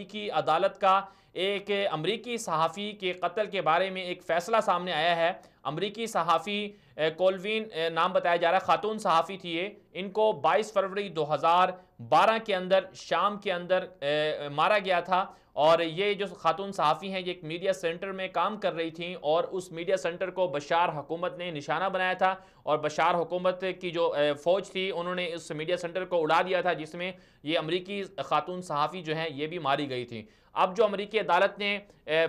امریکی عدالت کا ایک امریکی صحافی کے قتل کے بارے میں ایک فیصلہ سامنے آیا ہے امریکی صحافی کولوین نام بتایا جا رہا ہے خاتون صحافی تھی یہ ان کو بائیس فروری دو ہزار بارہ کے اندر شام کے اندر مارا گیا تھا اور یہ جو خاتون صحافی ہیں یہ ایک میڈیا سینٹر میں کام کر رہی تھیں اور اس میڈیا سینٹر کو بشار حکومت نے نشانہ بنایا تھا اور بشار حکومت کی جو فوج تھی انہوں نے اس میڈیا سینٹر کو اڑا دیا تھا جس میں یہ امریکی خاتون صحافی جو ہیں یہ بھی ماری گئی تھیں اب جو امریکی عدالت نے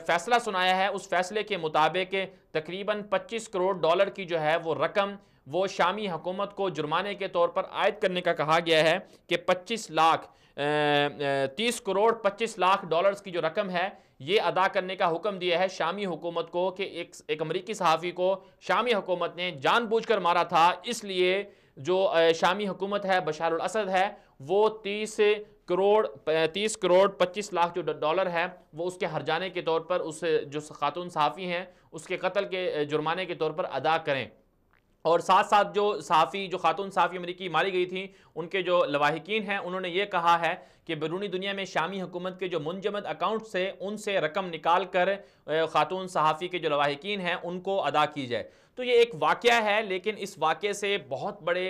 فیصلہ سنایا ہے اس فیصلے کے مطابق تقریباً پچیس کروڑ ڈالر کی جو ہے وہ رقم وہ شامی حکومت کو جرمانے کے طور پر عائد کرنے کا کہا گیا ہے کہ پچیس لاکھ تیس کروڑ پچیس لاکھ ڈالرز کی جو رقم ہے یہ ادا کرنے کا حکم دیا ہے شامی حکومت کو کہ ایک امریکی صحافی کو شامی حکومت نے جان بوجھ کر مارا تھا اس لیے جو شامی حکومت ہے بشار الاسد ہے وہ تیس کروڑ تیس کروڑ پچیس لاکھ جو ڈالر ہے وہ اس کے ہر جانے کے طور پر اس جو خاتون صحافی ہیں اس کے قتل کے جرمانے کے طور پر ادا کریں اور ساتھ ساتھ جو صحافی جو خاتون صحافی امریکی ماری گئی تھیں ان کے جو لواحقین ہیں انہوں نے یہ کہا ہے کہ بیرونی دنیا میں شامی حکومت کے جو منجمد اکاؤنٹ سے ان سے رقم نکال کر خاتون صحافی کے جو لواحقین ہیں ان کو ادا کی جائے تو یہ ایک واقعہ ہے لیکن اس واقعے سے بہت بڑے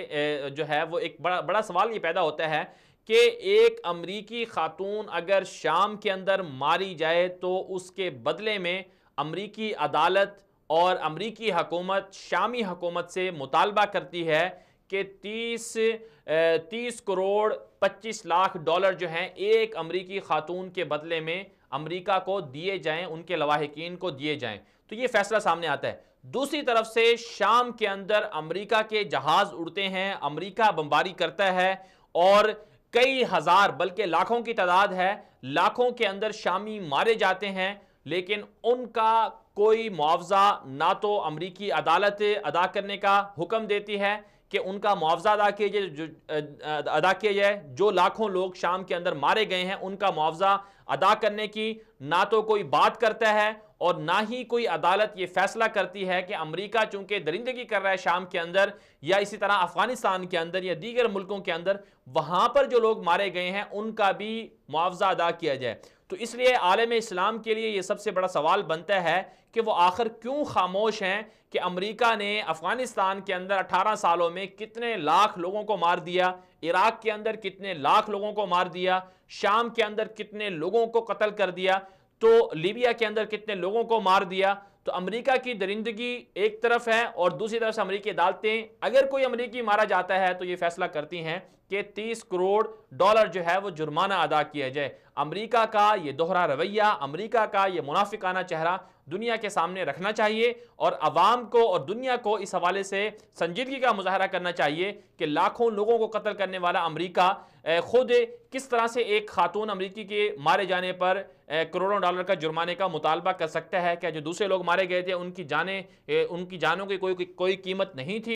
جو ہے وہ ایک بڑا بڑا سوال یہ پیدا ہوتا ہے کہ ایک امریکی خاتون اگر شام کے اندر ماری جائے تو اس کے بدلے میں امریکی عدالت اور امریکی حکومت شامی حکومت سے مطالبہ کرتی ہے کہ تیس تیس کروڑ پچیس لاکھ ڈالر جو ہیں ایک امریکی خاتون کے بدلے میں امریکہ کو دیے جائیں ان کے لواحقین کو دیے جائیں تو یہ فیصلہ سامنے آتا ہے دوسری طرف سے شام کے اندر امریکہ کے جہاز اڑتے ہیں امریکہ بمباری کرتا ہے اور کئی ہزار بلکہ لاکھوں کی تعداد ہے لاکھوں کے اندر شامی مارے جاتے ہیں لیکن ان کا کوئی معاوضہ نہ تو امریکی عدالت ادا کرنے کا حکم دیتی ہے کہ ان کا معاوضہ ادا کیا جائے ادا کیا جائے جو لاکھوں لوگ شام کے اندر مارے گئے ہیں ان کا معاوضہ ادا کرنے کی نہ تو کوئی بات کرتا ہے اور نہ ہی کوئی عدالت یہ فیصلہ کرتی ہے کہ امریکہ چونکہ درندگی کر رہا ہے شام کے اندر یا اسی طرح افغانستان کے اندر یا دیگر ملکوں کے اندر وہاں پر جو لوگ مارے گئے ہیں ان کا بھی معاوضہ ادا کیا جائے تو اس لیے عالم اسلام کے لیے یہ سب سے بڑا سوال بنتا ہے کہ وہ آخر کیوں خاموش ہیں کہ امریکہ نے افغانستان کے اندر اٹھارہ سالوں میں کتنے لاکھ لوگوں کو مار دیا عراق کے اندر کتنے لاکھ لوگوں کو مار دیا شام کے اندر کتنے لوگوں کو قتل کر دیا تو لیبیا کے اندر کتنے لوگوں کو مار دیا تو امریکہ کی درندگی ایک طرف ہے اور دوسری طرف سے امریکی عدالتیں اگر کوئی امریکی مارا جاتا ہے تو یہ فیصلہ کرتی ہیں کہ تیس کروڑ ڈالر جو ہے وہ جرمانہ ادا کیا جائے امریکہ کا یہ دوہرا رویہ امریکہ کا یہ منافقانہ چہرہ دنیا کے سامنے رکھنا چاہیے اور عوام کو اور دنیا کو اس حوالے سے سنجیدگی کا مظاہرہ کرنا چاہیے کہ لاکھوں لوگوں کو قتل کرنے والا امریکہ خود کس طرح سے ایک خاتون امریکی کے مارے جانے پر کروڑوں ڈالر کا جرمانے کا مطالبہ کر سکتا ہے کہ جو دوسرے لوگ مارے گئے تھے ان کی جانوں کی کوئی قیمت نہیں تھی